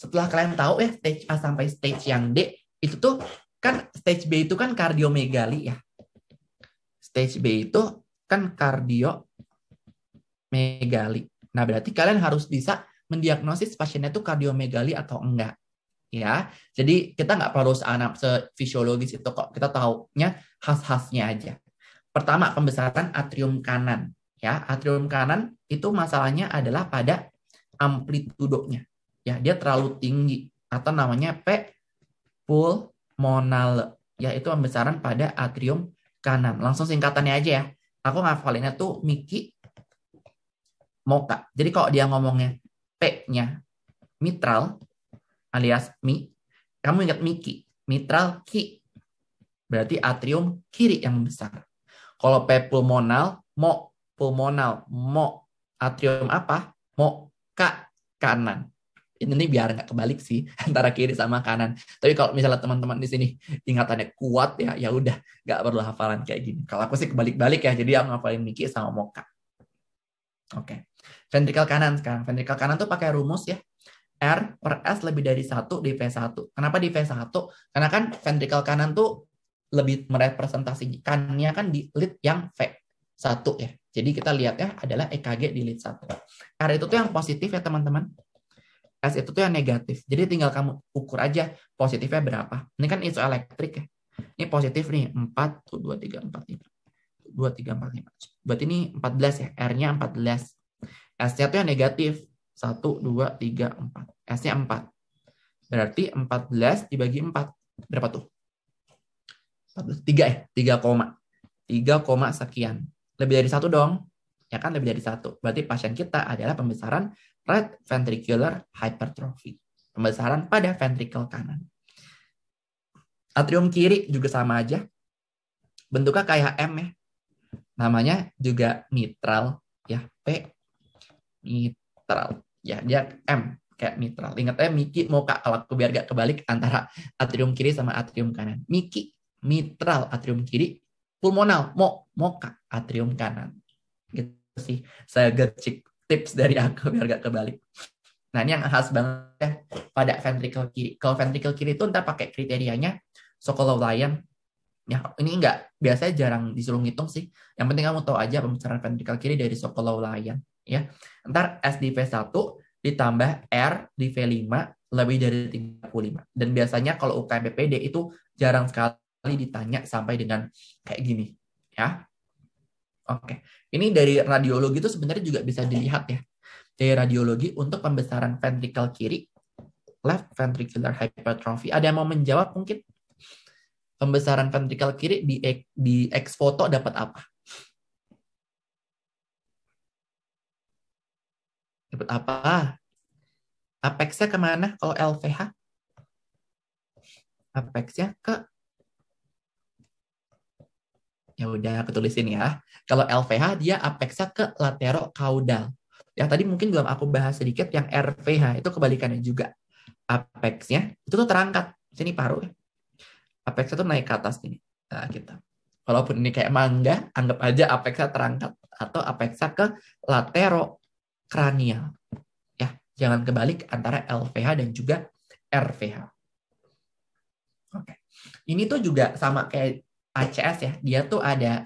setelah kalian tahu ya stage A sampai stage yang D itu tuh kan stage B itu kan kardiomegali ya. Stage B itu kan kardio megali Nah, berarti kalian harus bisa mendiagnosis pasiennya itu kardiomegali atau enggak. Ya. Jadi kita nggak perlu fisiologis itu kok. Kita tahunya khas-khasnya aja. Pertama, pembesaran atrium kanan. Ya, atrium kanan itu masalahnya adalah pada amplitudonya ya dia terlalu tinggi atau namanya P pulmonale yaitu pembesaran pada atrium kanan. Langsung singkatannya aja ya. Aku ngafalinnya tuh Miki Moka. Jadi kalau dia ngomongnya P-nya mitral alias mi, kamu ingat Miki, mitral ki. Berarti atrium kiri yang besar. Kalau P pulmonal, mo pulmonal, mo atrium apa? Mo ka kanan ini biar nggak kebalik sih antara kiri sama kanan. Tapi kalau misalnya teman-teman di sini ingatannya kuat ya, ya udah nggak perlu hafalan kayak gini. Kalau aku sih kebalik-balik ya, jadi aku ngafalin Miki sama Moka. Oke, okay. ventrikel kanan sekarang. Ventrikel kanan tuh pakai rumus ya. R per S lebih dari satu di V1. Kenapa di V1? Karena kan ventrikel kanan tuh lebih merepresentasikannya kan di lead yang V1 ya. Jadi kita lihat ya adalah EKG di lead 1. R itu tuh yang positif ya teman-teman. S itu tuh yang negatif. Jadi tinggal kamu ukur aja positifnya berapa. Ini kan isu elektrik ya. Ini positif nih 4 tuh 2 3 4 5. 2 3 4 5. Berarti ini 14 ya. R-nya 14. S-nya tuh yang negatif. 1 2 3 4. S-nya 4. Berarti 14 dibagi 4 berapa tuh? 14 3 ya, 3 koma. 3 koma sekian. Lebih dari satu dong. Ya kan lebih dari satu. Berarti pasien kita adalah pembesaran right ventricular hypertrophy, pembesaran pada ventrikel kanan. Atrium kiri juga sama aja. Bentuknya kayak M ya. Namanya juga mitral ya, P mitral. Ya, dia M kayak mitral. Ingat ya Miki mau kak kalau aku biar gak kebalik antara atrium kiri sama atrium kanan. Miki mitral atrium kiri, pulmonal mo moka atrium kanan. Gitu sih. Saya gercik tips dari aku biar gak kebalik. Nah ini yang khas banget ya pada ventricle kiri. Kalau ventricle kiri itu entah pakai kriterianya Sokolov Lion. Ya, ini enggak biasanya jarang disuruh ngitung sih. Yang penting kamu tahu aja pembicaraan ventricle kiri dari Sokolov Lion. Ya. Ntar S di V1 ditambah R di V5 lebih dari 35. Dan biasanya kalau UKM PPD itu jarang sekali ditanya sampai dengan kayak gini. Ya, Oke, ini dari radiologi itu sebenarnya juga bisa dilihat ya. Dari radiologi untuk pembesaran ventrikel kiri, left ventricular hypertrophy. Ada yang mau menjawab mungkin? Pembesaran ventrikel kiri di di X foto dapat apa? Dapat apa? Apexnya kemana kalau LVH? Apexnya ke Ya udah aku tulisin ya. Kalau LVH dia apexa ke latero laterokaudal. ya tadi mungkin belum aku bahas sedikit yang RVH itu kebalikannya juga. Apexnya itu tuh terangkat. Sini paru. Apexnya tuh naik ke atas ini Nah, kita. Gitu. Walaupun ini kayak mangga, anggap aja apexa terangkat atau apexa ke latero laterokranial. Ya, jangan kebalik antara LVH dan juga RVH. Oke. Ini tuh juga sama kayak ACS ya, dia tuh ada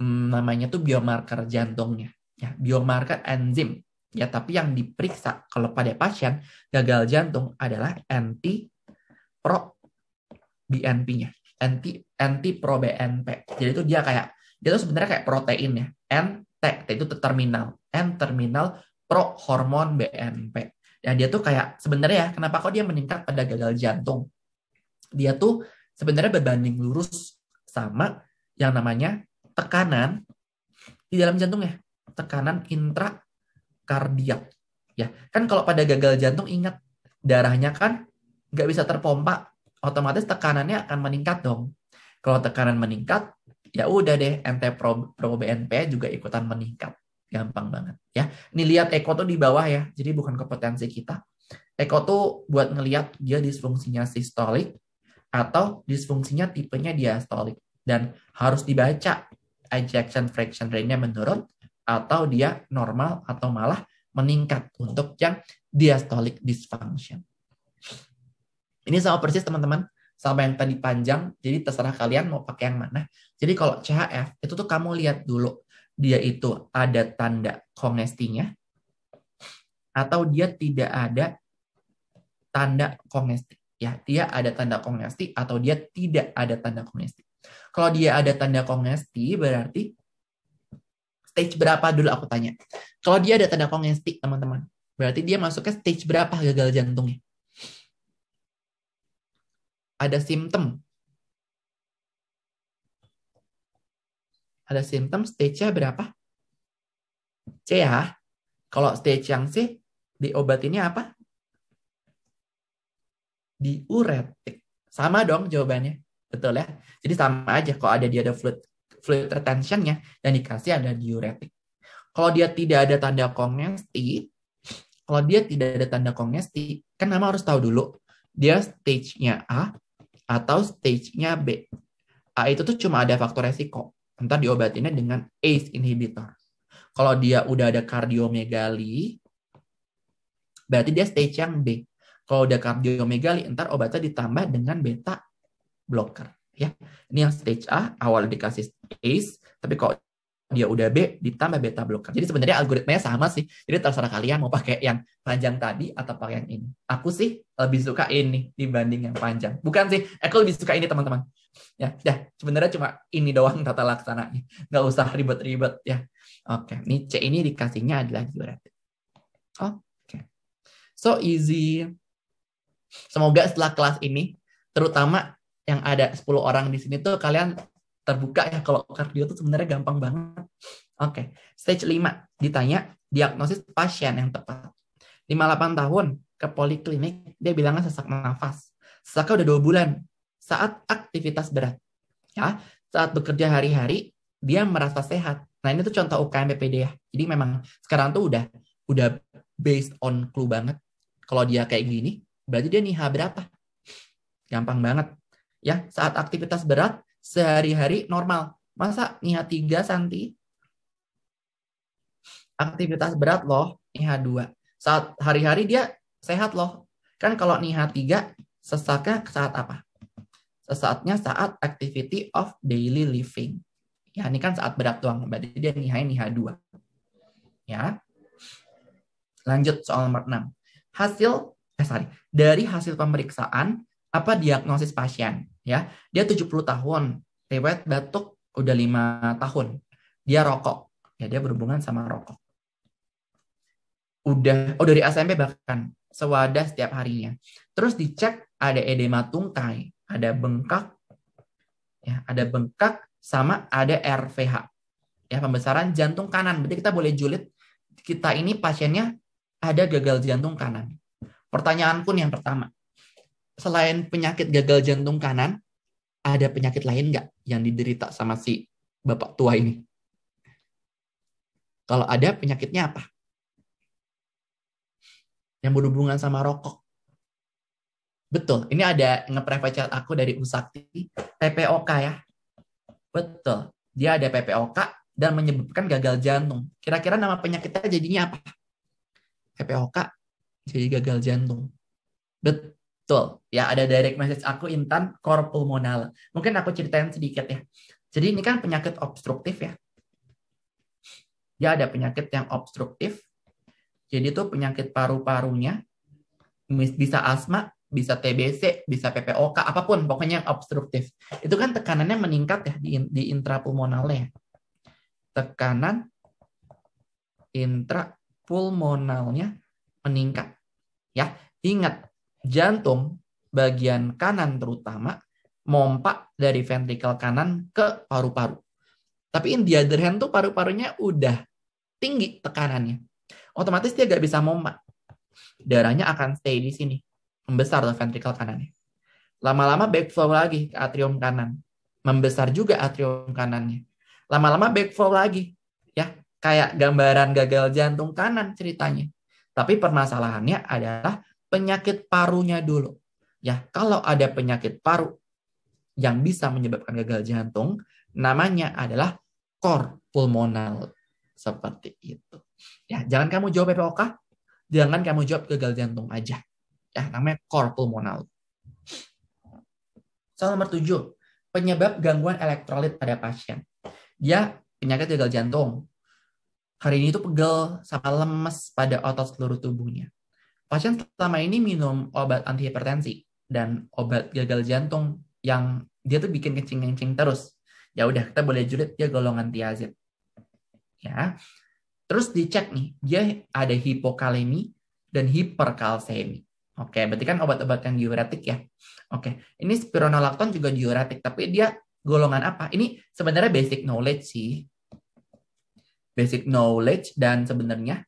mm, namanya tuh biomarker jantungnya, ya biomarker enzim. Ya, tapi yang diperiksa kalau pada pasien gagal jantung adalah anti pro BNP-nya, anti anti pro BNP. Jadi itu dia kayak dia tuh sebenarnya kayak protein ya, N T, itu terminal, N terminal pro hormon BNP. Dan ya, dia tuh kayak sebenarnya ya, kenapa kok dia meningkat pada gagal jantung? Dia tuh sebenarnya berbanding lurus sama yang namanya tekanan di dalam jantung ya tekanan intrakardiak. Ya, kan kalau pada gagal jantung ingat darahnya kan nggak bisa terpompa, otomatis tekanannya akan meningkat dong. Kalau tekanan meningkat, ya udah deh NT pro, pro BNP juga ikutan meningkat. Gampang banget ya. Ini lihat Eko tuh di bawah ya, jadi bukan kompetensi kita. Eko tuh buat ngelihat dia disfungsinya sistolik, atau disfungsinya tipenya diastolik dan harus dibaca ejection fraction rate-nya menurun atau dia normal atau malah meningkat untuk yang diastolic dysfunction. Ini sama persis teman-teman sama yang tadi panjang, jadi terserah kalian mau pakai yang mana. Jadi kalau CHF itu tuh kamu lihat dulu dia itu ada tanda kongestinya atau dia tidak ada tanda kongesti ya dia ada tanda kongesti atau dia tidak ada tanda kongesti. Kalau dia ada tanda kongesti berarti stage berapa dulu aku tanya. Kalau dia ada tanda kongesti teman-teman, berarti dia masuk ke stage berapa gagal jantungnya? Ada simptom. Ada simptom stage-nya berapa? C ya. Kalau stage yang C diobatinnya apa? diuretik. Eh, sama dong jawabannya. Betul ya? Jadi sama aja kalau ada dia ada fluid fluid retentionnya dan dikasih ada diuretik. Kalau dia tidak ada tanda kongesti, kalau dia tidak ada tanda kongesti, kan nama harus tahu dulu dia stage-nya A atau stage-nya B. A itu tuh cuma ada faktor resiko. Ntar diobatinnya dengan ACE inhibitor. Kalau dia udah ada kardiomegali, berarti dia stage yang B. Kalau udah kardiomegali, ntar obatnya ditambah dengan beta blocker. Ya, ini yang stage A awal dikasih ACE, tapi kalau dia udah B ditambah beta blocker. Jadi sebenarnya algoritmanya sama sih. Jadi terserah kalian mau pakai yang panjang tadi atau pakai yang ini. Aku sih lebih suka ini dibanding yang panjang. Bukan sih, aku lebih suka ini teman-teman. Ya, ya sebenarnya cuma ini doang tata laksananya. Nggak usah ribet-ribet ya. Oke, ini C ini dikasihnya adalah diuretik. Oke. So easy. Semoga setelah kelas ini, terutama yang ada 10 orang di sini tuh kalian terbuka ya kalau kardio tuh sebenarnya gampang banget. Oke, okay. stage 5 ditanya diagnosis pasien yang tepat. 58 tahun ke poliklinik, dia bilangnya sesak nafas. Sesaknya udah dua bulan saat aktivitas berat. Ya, saat bekerja hari-hari dia merasa sehat. Nah, ini tuh contoh UKM BPD ya. Jadi memang sekarang tuh udah udah based on clue banget. Kalau dia kayak gini, Berarti dia nih berapa? Gampang banget. Ya, saat aktivitas berat sehari-hari normal. Masa nih 3 santi? Aktivitas berat loh, nih 2. Saat hari-hari dia sehat loh. Kan kalau nih 3 sesaknya saat apa? Sesaatnya saat activity of daily living. Ya, ini kan saat berat doang. Berarti dia nih nih 2. Ya. Lanjut soal nomor 6. Hasil eh sorry, dari hasil pemeriksaan apa diagnosis pasien ya. Dia 70 tahun, riwayat batuk udah lima tahun. Dia rokok. Ya, dia berhubungan sama rokok. Udah oh dari SMP bahkan sewadah setiap harinya. Terus dicek ada edema tungkai, ada bengkak ya, ada bengkak sama ada RVH. Ya, pembesaran jantung kanan. Berarti kita boleh julid kita ini pasiennya ada gagal jantung kanan. Pertanyaan pun yang pertama, selain penyakit gagal jantung kanan, ada penyakit lain nggak yang diderita sama si bapak tua ini? Kalau ada penyakitnya apa? Yang berhubungan sama rokok. Betul, ini ada nge-private chat aku dari Usakti, PPOK ya. Betul, dia ada PPOK dan menyebabkan gagal jantung. Kira-kira nama penyakitnya jadinya apa? PPOK jadi gagal jantung. Betul. Ya ada direct message aku Intan korpulmonal. Mungkin aku ceritain sedikit ya. Jadi ini kan penyakit obstruktif ya. Ya ada penyakit yang obstruktif. Jadi itu penyakit paru-parunya bisa asma, bisa TBC, bisa PPOK, apapun pokoknya yang obstruktif. Itu kan tekanannya meningkat ya di, di intrapulmonalnya. Ya. Tekanan intrapulmonalnya meningkat. Ya, ingat jantung bagian kanan terutama mompa dari ventrikel kanan ke paru-paru. Tapi in the other hand tuh paru-parunya udah tinggi tekanannya. Otomatis dia gak bisa mompa. Darahnya akan stay di sini. Membesar tuh ventrikel kanannya. Lama-lama backflow lagi ke atrium kanan. Membesar juga atrium kanannya. Lama-lama backflow lagi. Ya, kayak gambaran gagal jantung kanan ceritanya. Tapi permasalahannya adalah penyakit parunya dulu. Ya, kalau ada penyakit paru yang bisa menyebabkan gagal jantung, namanya adalah kor pulmonal seperti itu. Ya, jangan kamu jawab PPOK, jangan kamu jawab gagal jantung aja. Ya, namanya kor pulmonal. Soal nomor tujuh, penyebab gangguan elektrolit pada pasien. Ya, penyakit gagal jantung, Hari ini itu pegel sama lemes pada otot seluruh tubuhnya. Pasien selama ini minum obat antihipertensi dan obat gagal jantung yang dia tuh bikin kencing-kencing terus. Ya udah kita boleh julid dia ya golongan tiazid. Ya. Terus dicek nih, dia ada hipokalemi dan hiperkalsemi. Oke, berarti kan obat-obat yang diuretik ya. Oke, ini spironolakton juga diuretik, tapi dia golongan apa? Ini sebenarnya basic knowledge sih basic knowledge dan sebenarnya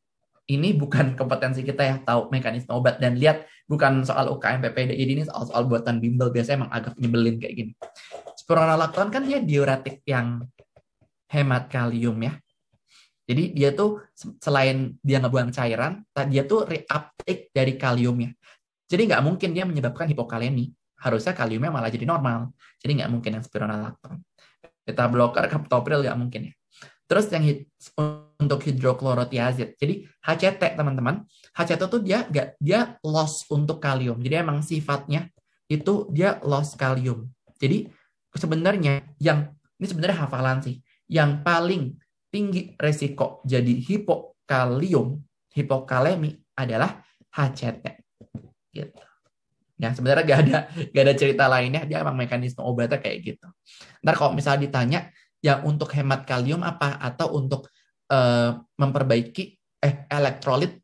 ini bukan kompetensi kita ya tahu mekanisme obat dan lihat bukan soal UKM PPD ini soal soal buatan bimbel biasanya emang agak nyebelin kayak gini. Spironolakton kan dia diuretik yang hemat kalium ya. Jadi dia tuh selain dia ngebuang cairan, dia tuh reuptake dari kaliumnya. Jadi nggak mungkin dia menyebabkan hipokalemi. Harusnya kaliumnya malah jadi normal. Jadi nggak mungkin yang spironolakton. Beta blocker, captopril nggak mungkin ya. Terus yang hid, untuk hidroklorotiazid. Jadi HCT teman-teman, HCT tuh dia gak, dia loss untuk kalium. Jadi emang sifatnya itu dia loss kalium. Jadi sebenarnya yang ini sebenarnya hafalan sih. Yang paling tinggi resiko jadi hipokalium, hipokalemi adalah HCT. Gitu. Ya sebenarnya gak ada gak ada cerita lainnya. Dia emang mekanisme obatnya kayak gitu. Ntar kalau misalnya ditanya ya untuk hemat kalium apa atau untuk uh, memperbaiki eh elektrolit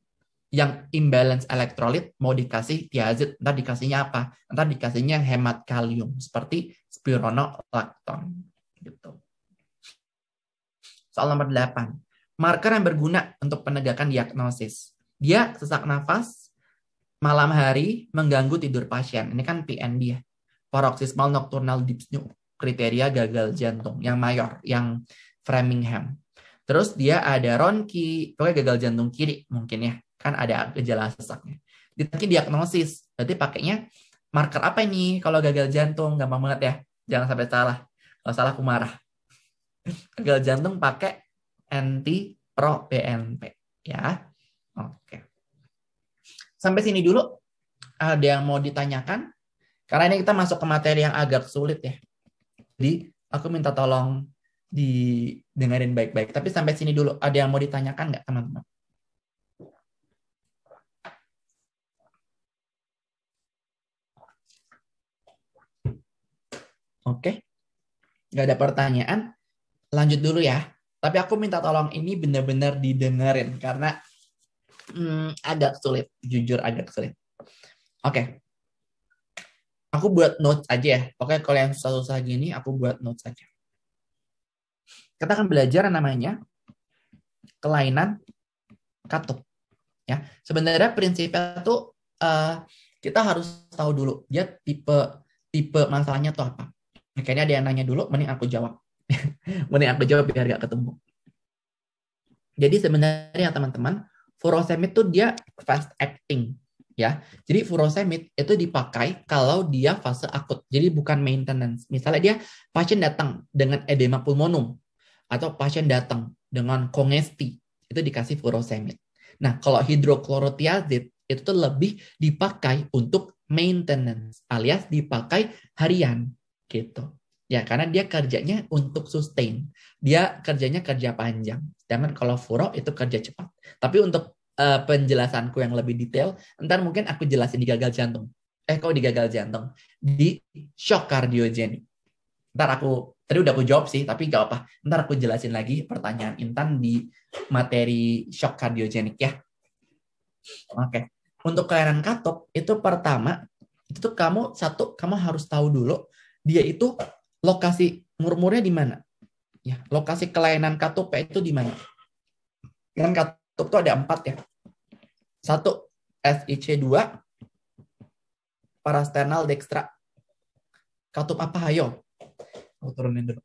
yang imbalance elektrolit mau dikasih tiazid ntar dikasihnya apa ntar dikasihnya hemat kalium seperti spironolactone. gitu soal nomor 8 marker yang berguna untuk penegakan diagnosis dia sesak nafas malam hari mengganggu tidur pasien ini kan PND ya paroxysmal nocturnal dyspnea kriteria gagal jantung yang mayor, yang Framingham. Terus dia ada ronki, pokoknya gagal jantung kiri mungkin ya, kan ada gejala sesaknya. Ditakin diagnosis, berarti pakainya marker apa ini kalau gagal jantung gampang banget ya, jangan sampai salah. Kalau salah aku marah. Gagal jantung pakai anti pro BNP ya. Oke. Sampai sini dulu ada yang mau ditanyakan? Karena ini kita masuk ke materi yang agak sulit ya. Jadi aku minta tolong didengarin baik-baik. Tapi sampai sini dulu. Ada yang mau ditanyakan nggak teman-teman? Oke. Nggak ada pertanyaan. Lanjut dulu ya. Tapi aku minta tolong ini benar-benar didengerin. Karena hmm, agak sulit. Jujur agak sulit. Oke aku buat notes aja ya. Oke, kalau yang susah-susah gini aku buat notes aja. Kita akan belajar namanya kelainan katup. Ya, sebenarnya prinsipnya tuh uh, kita harus tahu dulu dia tipe tipe masalahnya tuh apa. Kayaknya ada yang nanya dulu, mending aku jawab. mending aku jawab biar gak ketemu. Jadi sebenarnya teman-teman, furosemid itu dia fast acting ya. Jadi furosemid itu dipakai kalau dia fase akut. Jadi bukan maintenance. Misalnya dia pasien datang dengan edema pulmonum atau pasien datang dengan kongesti, itu dikasih furosemid. Nah, kalau hidroklorotiazid itu tuh lebih dipakai untuk maintenance alias dipakai harian gitu. Ya, karena dia kerjanya untuk sustain. Dia kerjanya kerja panjang. Sedangkan kalau furo itu kerja cepat. Tapi untuk uh, penjelasanku yang lebih detail, ntar mungkin aku jelasin di gagal jantung. Eh, kok di gagal jantung? Di shock kardiogenik. Ntar aku, tadi udah aku jawab sih, tapi gak apa. Ntar aku jelasin lagi pertanyaan Intan di materi shock kardiogenik ya. Oke. Okay. Untuk kelainan katup itu pertama, itu tuh kamu, satu, kamu harus tahu dulu, dia itu lokasi murmurnya di mana. Ya, lokasi kelainan katupnya itu di mana? Kelainan katup tutup itu ada empat ya. Satu, SIC2, parasternal dextra. Katup apa, hayo? Aku turunin dulu.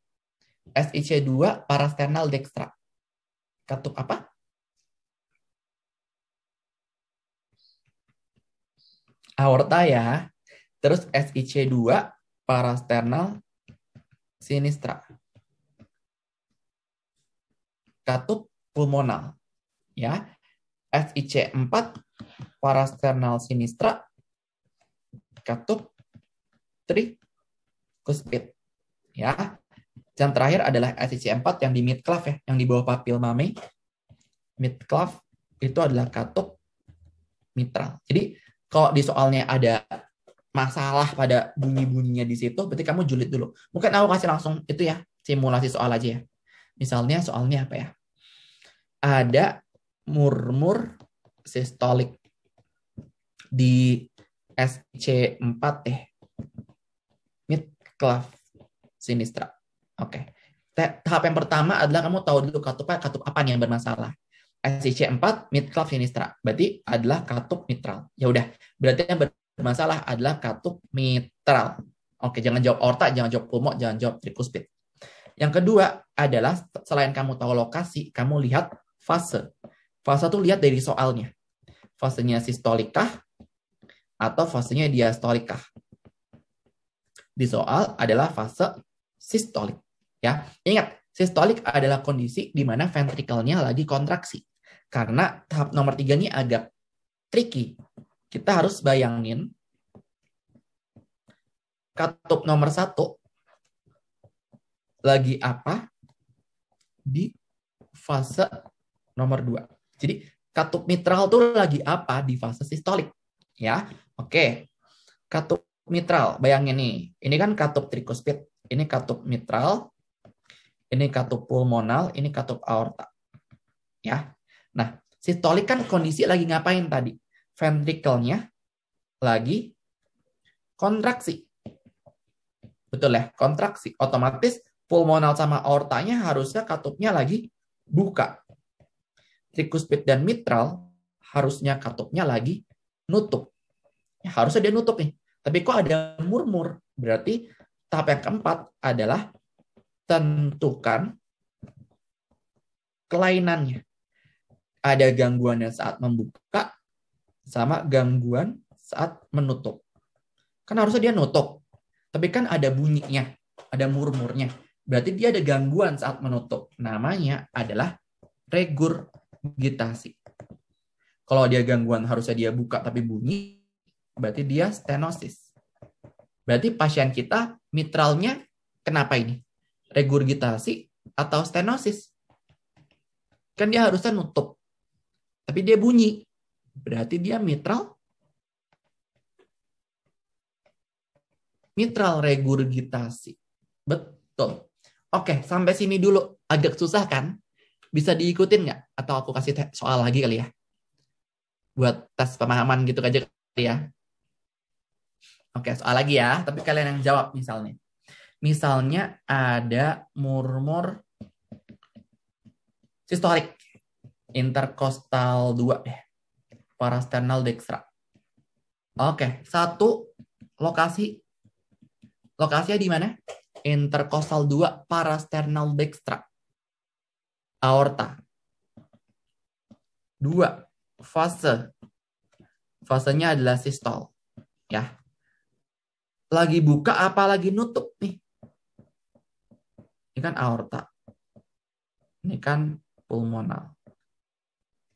SIC2, parasternal dextra. Katup apa? Aorta ya. Terus SIC2, parasternal sinistra. Katup pulmonal ya. FIC4 parasternal sinistra katup tri cuspid. ya. yang terakhir adalah FIC4 yang di mid ya, yang di bawah papil mame. Mid itu adalah katup mitral. Jadi kalau di soalnya ada masalah pada bunyi-bunyinya di situ, berarti kamu julid dulu. Mungkin aku kasih langsung itu ya, simulasi soal aja ya. Misalnya soalnya apa ya? Ada murmur sistolik di SC4 eh clef sinistra. Oke. Okay. Tahap yang pertama adalah kamu tahu dulu katup katup apa yang bermasalah. sc 4 clef sinistra. Berarti adalah katup mitral. Ya udah, berarti yang bermasalah adalah katup mitral. Oke, jangan jawab orta, jangan jawab pulmo, jangan jawab tricuspid Yang kedua adalah selain kamu tahu lokasi, kamu lihat fase. Fase tuh lihat dari soalnya. Fasenya sistolik atau fasenya diastolik Di soal adalah fase sistolik. Ya, ingat sistolik adalah kondisi di mana ventrikelnya lagi kontraksi. Karena tahap nomor tiga ini agak tricky. Kita harus bayangin katup nomor satu lagi apa di fase nomor dua. Jadi katup mitral tuh lagi apa di fase sistolik, ya? Oke, katup mitral, bayangin nih, ini kan katup trikospid, ini katup mitral, ini katup pulmonal, ini katup aorta, ya. Nah, sistolik kan kondisi lagi ngapain tadi? Ventrikelnya lagi kontraksi, betul ya, kontraksi. Otomatis pulmonal sama aortanya harusnya katupnya lagi buka. Tricuspid dan mitral harusnya katupnya lagi nutup. Ya, harusnya dia nutup nih. Tapi kok ada murmur? Berarti tahap yang keempat adalah tentukan kelainannya. Ada gangguannya saat membuka sama gangguan saat menutup. Kan harusnya dia nutup. Tapi kan ada bunyinya, ada murmurnya. Berarti dia ada gangguan saat menutup. Namanya adalah regur gitasi. Kalau dia gangguan harusnya dia buka tapi bunyi, berarti dia stenosis. Berarti pasien kita mitralnya kenapa ini? Regurgitasi atau stenosis? Kan dia harusnya nutup. Tapi dia bunyi. Berarti dia mitral mitral regurgitasi. Betul. Oke, sampai sini dulu. Agak susah kan? Bisa diikutin nggak? Atau aku kasih soal lagi kali ya? Buat tes pemahaman gitu aja kali ya. Oke, soal lagi ya. Tapi kalian yang jawab misalnya. Misalnya ada murmur sistolik interkostal 2 deh. Parasternal dextra. Oke, satu lokasi lokasinya di mana? Interkostal 2 parasternal dextra aorta. Dua, fase. Fasenya adalah sistol. Ya. Lagi buka apa lagi nutup nih? Ini kan aorta. Ini kan pulmonal.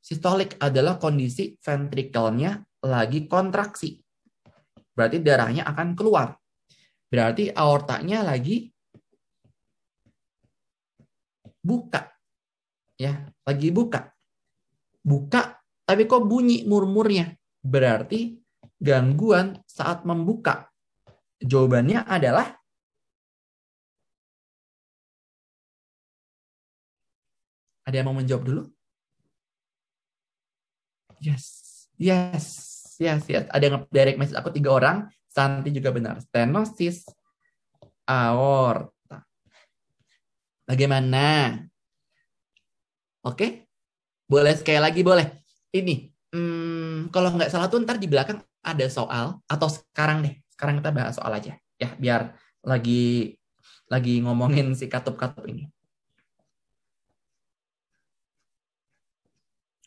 Sistolik adalah kondisi ventrikelnya lagi kontraksi. Berarti darahnya akan keluar. Berarti aortanya lagi buka ya lagi buka buka tapi kok bunyi murmurnya berarti gangguan saat membuka jawabannya adalah ada yang mau menjawab dulu yes yes yes yes ada yang direct message aku tiga orang Santi juga benar stenosis aorta bagaimana Oke? Okay? Boleh sekali lagi boleh. Ini hmm, kalau nggak salah tuh ntar di belakang ada soal atau sekarang deh. Sekarang kita bahas soal aja ya biar lagi lagi ngomongin si katup-katup ini.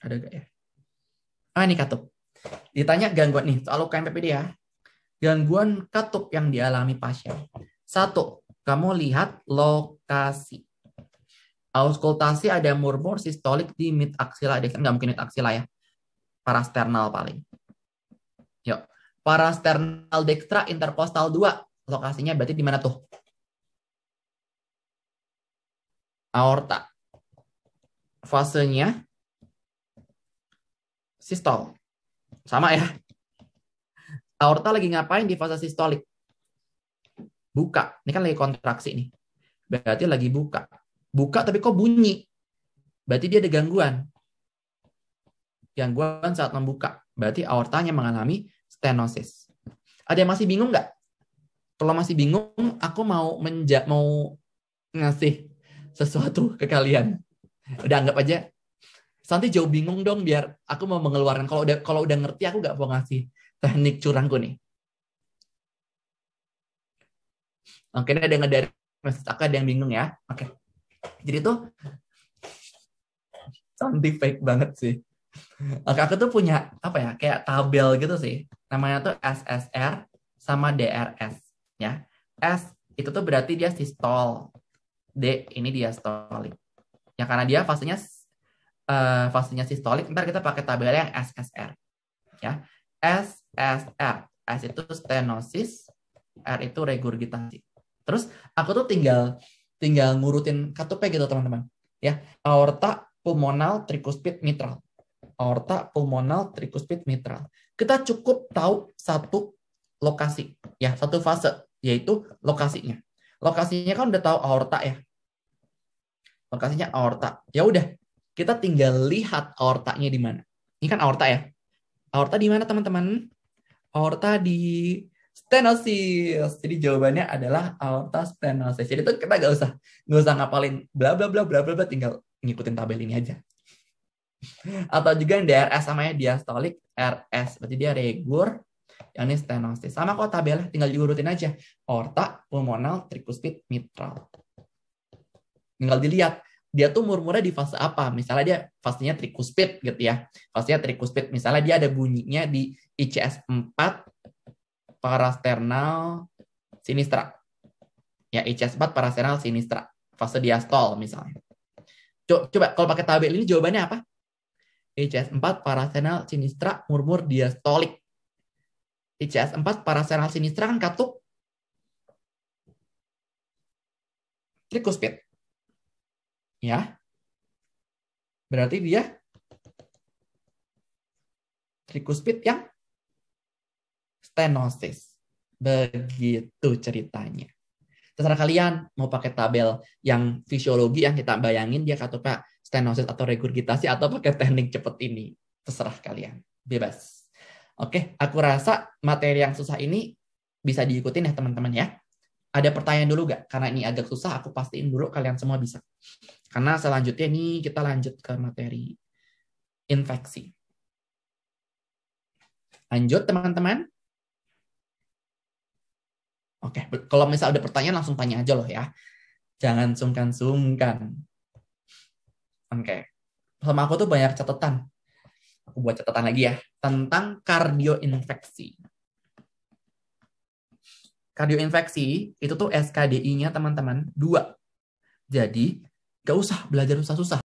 Ada nggak ya? Ah ini katup. Ditanya gangguan nih soal UKM ya. Gangguan katup yang dialami pasien. Satu, kamu lihat lokasi. Auskultasi ada murmur sistolik di mid axilla, deh kan nggak mungkin mid axilla ya. Parasternal paling. Yuk. Parasternal dextra interkostal 2. Lokasinya berarti di mana tuh? Aorta. Fasenya sistol. Sama ya. Aorta lagi ngapain di fase sistolik? Buka. Ini kan lagi kontraksi nih. Berarti lagi buka buka tapi kok bunyi. Berarti dia ada gangguan. Gangguan saat membuka. Berarti aortanya mengalami stenosis. Ada yang masih bingung nggak? Kalau masih bingung, aku mau menja mau ngasih sesuatu ke kalian. Udah anggap aja. Santi jauh bingung dong biar aku mau mengeluarkan. Kalau udah kalau udah ngerti aku nggak mau ngasih teknik curangku nih. Oke, ini ada yang dari Mas ada yang bingung ya. Oke. Okay. Jadi tuh scientific banget sih. Oke, aku tuh punya apa ya? Kayak tabel gitu sih. Namanya tuh SSR sama DRS ya. S itu tuh berarti dia sistol. D ini dia diastolik. Ya karena dia fasenya uh, fasenya sistolik, ntar kita pakai tabel yang SSR. Ya. SSR. S itu stenosis, R itu regurgitasi. Terus aku tuh tinggal tinggal ngurutin KTP gitu teman-teman. Ya, aorta pulmonal tricuspid mitral. Aorta pulmonal tricuspid mitral. Kita cukup tahu satu lokasi, ya, satu fase yaitu lokasinya. Lokasinya kan udah tahu aorta ya. Lokasinya aorta. Ya udah, kita tinggal lihat aortanya di mana. Ini kan aorta ya. Aorta di mana teman-teman? Aorta di stenosis. Jadi jawabannya adalah aorta stenosis. Jadi itu kita nggak usah nggak usah ngapalin bla bla bla bla bla bla tinggal ngikutin tabel ini aja. Atau juga yang DRS namanya diastolik RS, berarti dia regur, yang ini stenosis. Sama kok tabelnya, tinggal diurutin aja. Aorta, pulmonal, tricuspid, mitral. Tinggal dilihat dia tuh murmurnya di fase apa. Misalnya dia fasenya tricuspid gitu ya. Fasenya tricuspid, misalnya dia ada bunyinya di ICS 4 parasternal sinistra. Ya, ICS4 parasternal sinistra. Fase diastol misalnya. Coba kalau pakai tabel ini jawabannya apa? ICS4 parasternal sinistra murmur diastolik. ICS4 parasternal sinistra kan katuk tricuspid. Ya. Berarti dia tricuspid yang stenosis. Begitu ceritanya. Terserah kalian mau pakai tabel yang fisiologi yang kita bayangin dia kata pak stenosis atau regurgitasi atau pakai teknik cepet ini. Terserah kalian. Bebas. Oke, aku rasa materi yang susah ini bisa diikutin ya teman-teman ya. Ada pertanyaan dulu gak? Karena ini agak susah, aku pastiin dulu kalian semua bisa. Karena selanjutnya ini kita lanjut ke materi infeksi. Lanjut teman-teman. Oke, okay. kalau misal ada pertanyaan langsung tanya aja loh ya. Jangan sungkan-sungkan. Oke. Okay. Sama aku tuh banyak catatan. Aku buat catatan lagi ya tentang kardioinfeksi. Kardioinfeksi itu tuh SKDI-nya teman-teman dua. Jadi gak usah belajar susah-susah.